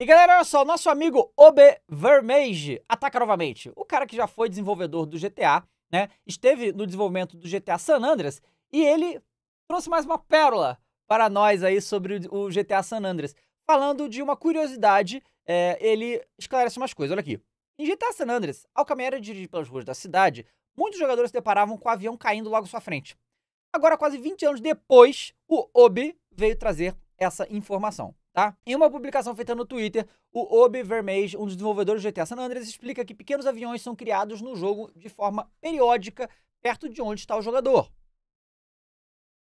E galera, olha só, nosso amigo Obe Vermage ataca novamente. O cara que já foi desenvolvedor do GTA, né? Esteve no desenvolvimento do GTA San Andreas e ele trouxe mais uma pérola para nós aí sobre o GTA San Andreas. Falando de uma curiosidade, é, ele esclarece umas coisas. Olha aqui. Em GTA San Andreas, ao caminhar e dirigir pelas ruas da cidade, muitos jogadores se deparavam com o avião caindo logo à sua frente. Agora, quase 20 anos depois, o Obe veio trazer essa informação tá? Em uma publicação feita no Twitter, o Obi Vermage, um dos desenvolvedores do GTA San Andreas, explica que pequenos aviões são criados no jogo de forma periódica perto de onde está o jogador.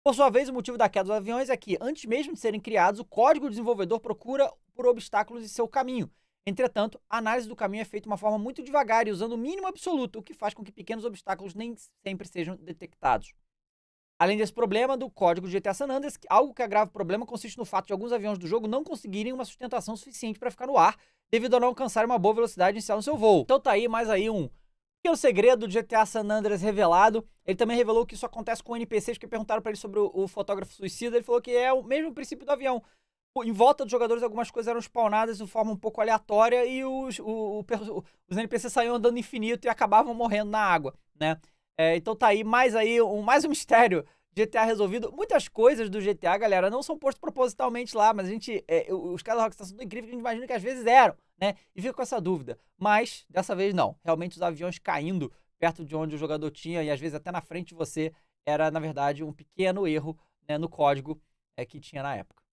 Por sua vez, o motivo da queda dos aviões é que, antes mesmo de serem criados, o código do desenvolvedor procura por obstáculos em seu caminho. Entretanto, a análise do caminho é feita de uma forma muito devagar e usando o mínimo absoluto, o que faz com que pequenos obstáculos nem sempre sejam detectados. Além desse problema do código de GTA San Andreas, algo que agrava o problema consiste no fato de alguns aviões do jogo não conseguirem uma sustentação suficiente para ficar no ar, devido a não alcançar uma boa velocidade inicial no seu voo. Então tá aí mais aí um o segredo do GTA San Andreas revelado. Ele também revelou que isso acontece com NPCs que perguntaram para ele sobre o, o fotógrafo suicida, ele falou que é o mesmo princípio do avião em volta dos jogadores algumas coisas eram spawnadas de forma um pouco aleatória e os, o, o, os NPCs saíam andando infinito e acabavam morrendo na água, né? É, então tá aí mais aí um, mais um mistério GTA resolvido. Muitas coisas do GTA, galera, não são postas propositalmente lá, mas a gente. É, os caras da Rockstar tá são tão incríveis que a gente imagina que às vezes eram, né? E fica com essa dúvida. Mas, dessa vez, não. Realmente os aviões caindo perto de onde o jogador tinha e às vezes até na frente de você era, na verdade, um pequeno erro né, no código é, que tinha na época.